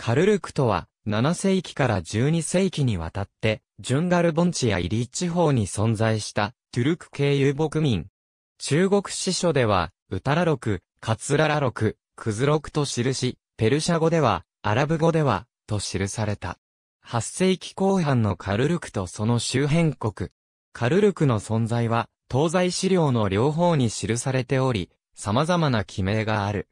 カルルクとは、7世紀から12世紀にわたって、ジュンガル盆地やイリー地方に存在した、トゥルク系遊牧民。中国史書では、ウタラロク、カツララロク、クズロクと記し、ペルシャ語では、アラブ語では、と記された。8世紀後半のカルルクとその周辺国。カルルクの存在は、東西資料の両方に記されており、様々な記名がある。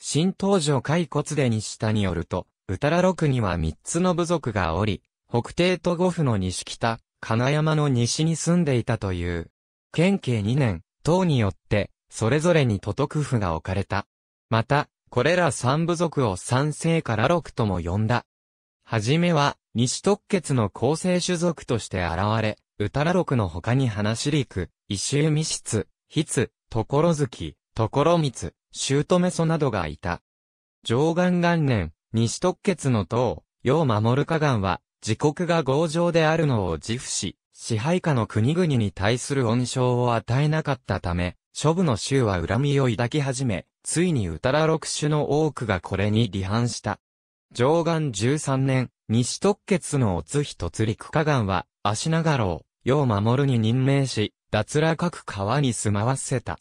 新東条骸骨伝にしたによると、ウらラ六には三つの部族がおり、北帝と五府の西北、金山の西に住んでいたという。県警二年、等によって、それぞれに都督府が置かれた。また、これら三部族を三世から六とも呼んだ。はじめは、西特決の構成種族として現れ、ウらラ六の他に話陸、石美室、筆、所月、所光、姑ソなどがいた。上岸元年、西特決の党、を守る河岸は、自国が強情であるのを自負し、支配下の国々に対する恩賞を与えなかったため、諸部の州は恨みを抱き始め、ついに宇多良六種の多くがこれに離反した。上岸13年、西特決のおつひとつりくは、足長老、を守るに任命し、脱落各川に住まわせた。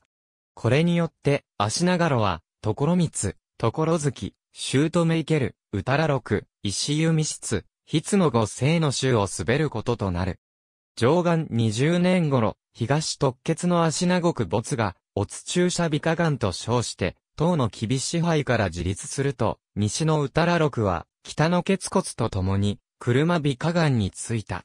これによって、足長老は、ところみつ、ところずき、シュートメイケル、ウタラロク、石弓室、筆の五世の衆を滑ることとなる。上岸20年頃、東突決の足名国没が、おツ注射美化岩と称して、党の厳しい支配から自立すると、西のウタラロクは、北の血骨と共に、車美化岩に着いた。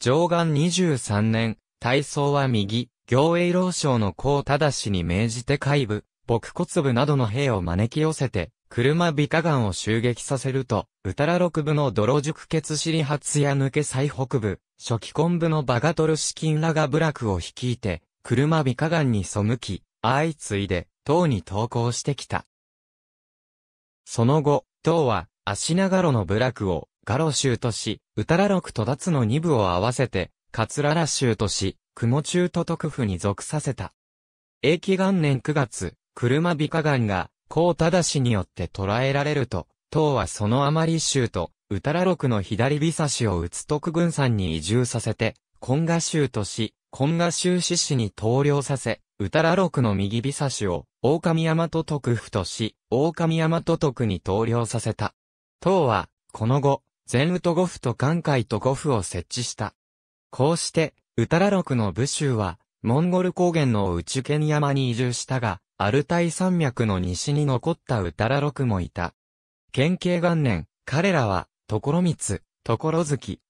上岸23年、体操は右、行営老将のただしに命じて海部、牧骨部などの兵を招き寄せて、車美化岩を襲撃させると、ウタラ六部の泥熟血尻発や抜け最北部、初期昆布のバガトル資金らが部落を率いて、車美化岩に背き、相次いで、党に投降してきた。その後、党は、足長路の部落を、ガロ州とし、ウタラ六と脱の二部を合わせて、カツララ州とし、雲中都督府に属させた。永紀元年9月、車美化岩が、ただ氏によって捉えられると、唐はそのあまり州と、宇多良六の左びさしを宇都徳軍山に移住させて、今賀州とし、今賀州志士に投了させ、宇多良六の右びさしを、狼山と徳府とし、狼山と徳に投了させた。唐は、この後、全宇都五府と関海と五府を設置した。こうして、宇多良六の武州は、モンゴル高原の内県山に移住したが、アルタイ山脈の西に残ったウタラロクもいた。県警元年、彼らは、所光、所月、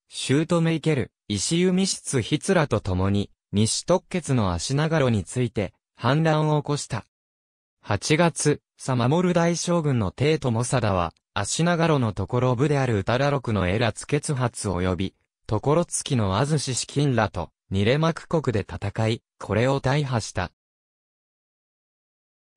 メイケル、石弓室ヒツラと共に、西特決の足長炉について、反乱を起こした。8月、サマモル大将軍の帝とモサダは、足長炉のところ部であるウタラロクのエラツ決発及び、ところつきのアズシシキンらと、ニレマク国で戦い、これを大破した。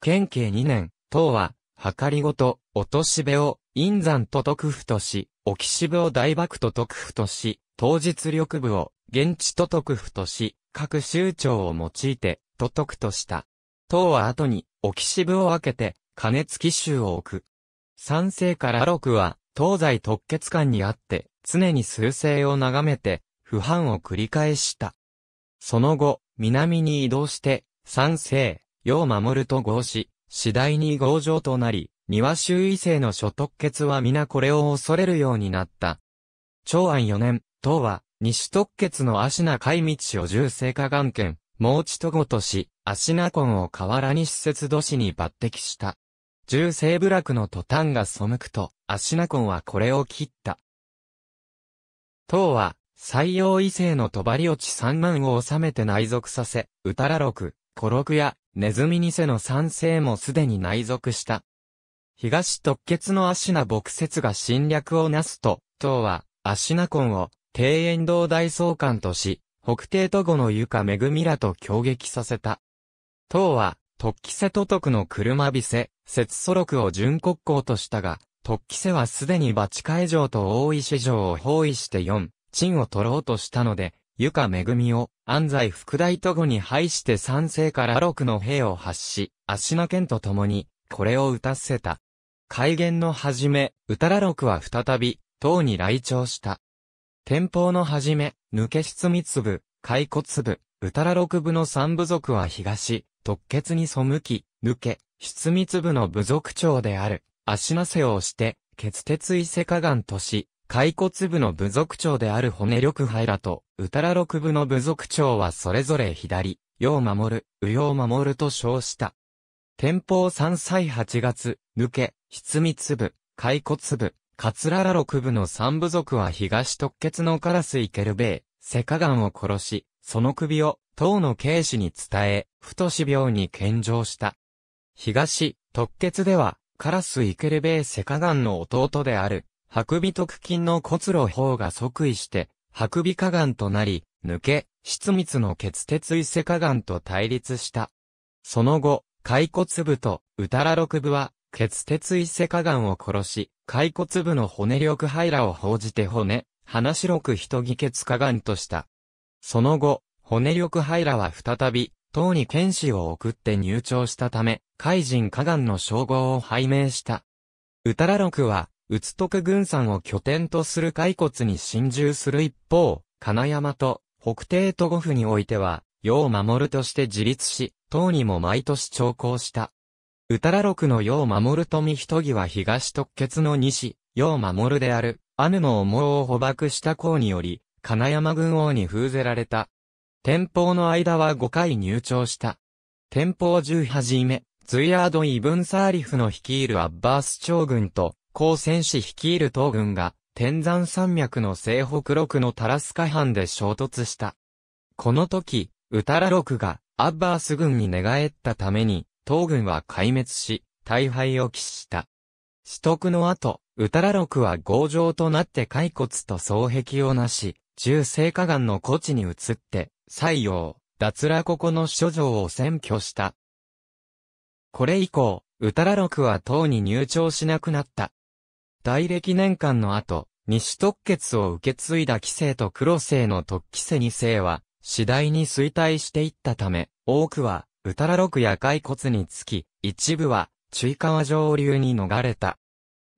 県慶2年、唐は、かりごと、落しを、陰山と徳府とし、沖渋を大幕と徳府とし、当日力部を、現地と徳府とし、各州長を用いて、と督とした。唐は後に、沖渋を分けて、金付き州を置く。三世から六は、東西特決官にあって、常に数勢を眺めて、不反を繰り返した。その後、南に移動して、三世、要守ると合し、次第に合上となり、庭周囲生の諸得決は皆これを恐れるようになった。長安四年、唐は、西特決の足名海道を重生化眼圏、盲地とごとし、足名根を河原に施設都市に抜擢した。重生部落の途端が背くと、足名根はこれを切った。唐は、採用異性の帳落ち三万を収めて内属させ、歌ら六、古六や、ネズミニセの三世もすでに内属した。東突厥のアシナ牧説が侵略をなすと、唐は、アシナコンを、庭園堂大総監とし、北帝都後の床恵みらと攻撃させた。唐は、突起瀬都督の車びせ、節祖録を準国交としたが、突起瀬はすでにバチエ城と大石城を包囲して四、鎮を取ろうとしたので、ゆかめぐみを、安西副大都後に配して三世から六の兵を発し、足の剣と共に、これを歌せた。改元の始め、歌ら六は再び、唐に来庁した。天保の始め、抜けし密部、開骨部、歌ら六部の三部族は東、突決に背き、抜け、出密部の部族長である、足なせをして、血鉄伊勢加岩とし、海骨部の部族長である骨緑灰らと、ウタラ六部の部族長はそれぞれ左、世を守る、右を守ると称した。天保三歳八月、抜け、筆密部、海骨部、カツララ六部の三部族は東特決のカラスイケルベイ、セカガンを殺し、その首を、唐の警視に伝え、太死病に献上した。東、特決では、カラスイケルベイセカガンの弟である、白ビ特菌の骨露法が即位して、白ビ河岩となり、抜け、湿密の血鉄伊勢河岩と対立した。その後、海骨部と、うたら六部は、血鉄伊勢河岩を殺し、海骨部の骨力排らを報じて骨、花白く人気血河岩とした。その後、骨力排らは再び、唐に剣士を送って入庁したため、海人河岩の称号を拝命した。うたら六は、宇ト徳軍山を拠点とする骸骨に侵入する一方、金山と北帝都五府においては、世を守るとして自立し、党にも毎年徴行した。宇多良六の世を守る富人義は東特決の西、世を守るである、アヌの思うを捕獲した功により、金山軍王に封ぜられた。天保の間は5回入庁した。天保十八はじめ、ズイアード・イブン・サーリフの率いるアッバース長軍と、高戦士率いる東軍が、天山山脈の西北六のタラスカ藩で衝突した。この時、ウタラ六が、アッバース軍に寝返ったために、東軍は壊滅し、大敗を喫した。取得の後、ウタラ六は強情となって骸骨と双壁をなし、中聖火岩の古地に移って、西洋、脱落ここの諸城を占拠した。これ以降、ウタラ六は東に入庁しなくなった。大歴年間の後、西特決を受け継いだ紀世と黒世の特紀世二世は、次第に衰退していったため、多くは、ウタラ六や骸骨につき、一部は、中川上流に逃れた。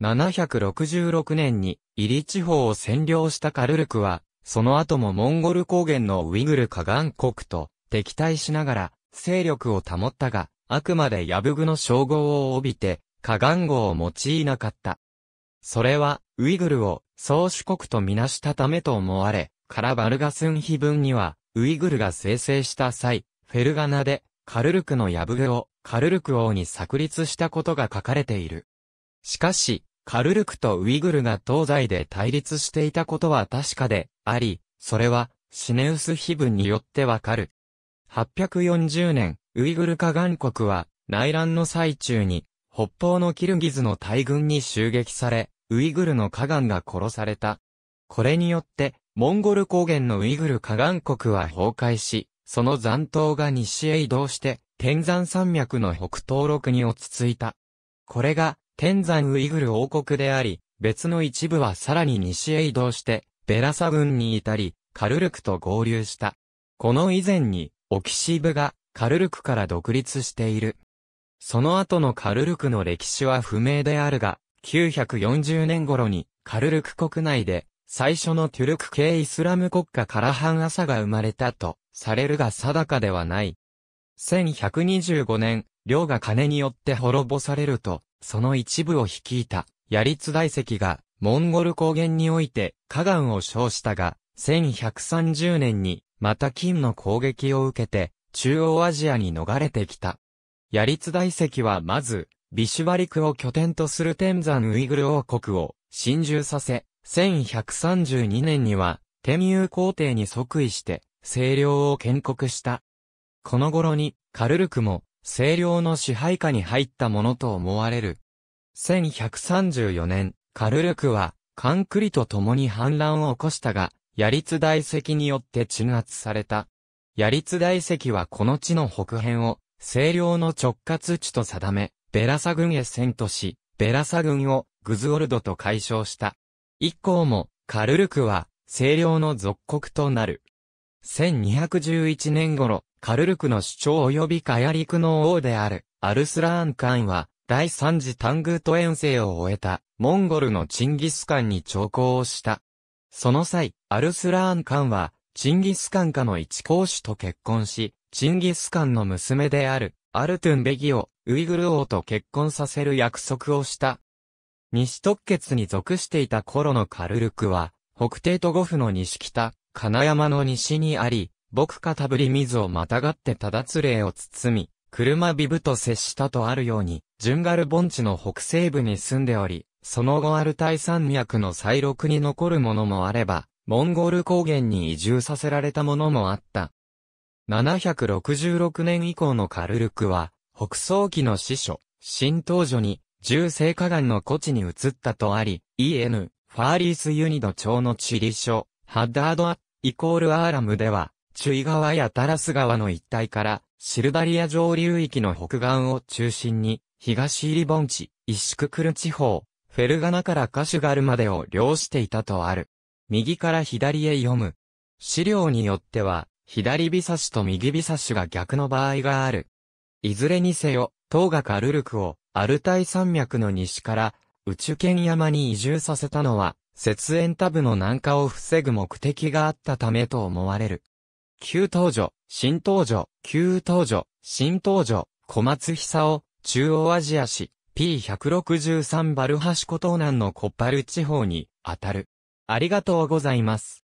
766年に、イリ地方を占領したカルルクは、その後もモンゴル高原のウイグル河岸国と敵対しながら、勢力を保ったが、あくまでヤブグの称号を帯びて、河岸語を用いなかった。それは、ウイグルを宗主国とみなしたためと思われ、カラバルガスン碑文には、ウイグルが生成した際、フェルガナで、カルルクのヤブゲを、カルルク王に作立したことが書かれている。しかし、カルルクとウイグルが東西で対立していたことは確かで、あり、それは、シネウス碑文によってわかる。840年、ウイグル化岸国は、内乱の最中に、北方のキルギズの大軍に襲撃され、ウイグルのカガンが殺された。これによって、モンゴル高原のウイグルカガン国は崩壊し、その残党が西へ移動して、天山山脈の北東麓に落ち着いた。これが、天山ウイグル王国であり、別の一部はさらに西へ移動して、ベラサ軍に至り、カルルクと合流した。この以前に、オキシーブが、カルルクから独立している。その後のカルルクの歴史は不明であるが、940年頃にカルルク国内で最初のトゥルク系イスラム国家カラハン朝が生まれたとされるが定かではない。1125年、領が金によって滅ぼされると、その一部を率いた、ヤリツ大石が、モンゴル高原において、河岸を称したが、1130年に、また金の攻撃を受けて、中央アジアに逃れてきた。ヤリツ大石はまず、ビシュバリクを拠点とする天山ウイグル王国を侵入させ、1132年には、天遊皇帝に即位して、清涼を建国した。この頃に、カルルクも、清涼の支配下に入ったものと思われる。1134年、カルルクは、カンクリと共に反乱を起こしたが、ヤリツ大石によって鎮圧された。ヤリツ大石はこの地の北辺を、西陵の直轄地と定め、ベラサ軍へ遷都し、ベラサ軍をグズオルドと解消した。以降も、カルルクは、西陵の属国となる。1211年頃、カルルクの首長及びカヤリクの王である、アルスラーン・カンは、第三次タングート遠征を終えた、モンゴルのチンギスカンに長校をした。その際、アルスラーン・カンは、チンギスカン家の一公主と結婚し、チンギスカンの娘であるアルトゥンベギをウイグル王と結婚させる約束をした。西特決に属していた頃のカルルクは、北帝都五府の西北、金山の西にあり、僕かたぶり水をまたがってただつ霊を包み、車ビブと接したとあるように、ジュンガル盆地の北西部に住んでおり、その後アルタイ山脈の再録に残るものもあれば、モンゴル高原に移住させられたものもあった。766年以降のカルルクは、北宋期の司書、新東女に、重聖火岩の古地に移ったとあり、EN、ファーリースユニド町の地理書、ハッダードア、イコールアーラムでは、チュイ川やタラス川の一帯から、シルダリア上流域の北岸を中心に、東リボン地、イシククル地方、フェルガナからカシュガルまでを漁していたとある。右から左へ読む。資料によっては、左ビサシと右ビサシが逆の場合がある。いずれにせよ、東学アルルクをアルタイ山脈の西から宇宙圏山に移住させたのは、雪煙タブの南下を防ぐ目的があったためと思われる。旧東女、新東女、旧東女、新東女、小松久夫、中央アジア市、P163 バルハシコ東南のコッパル地方に、あたる。ありがとうございます。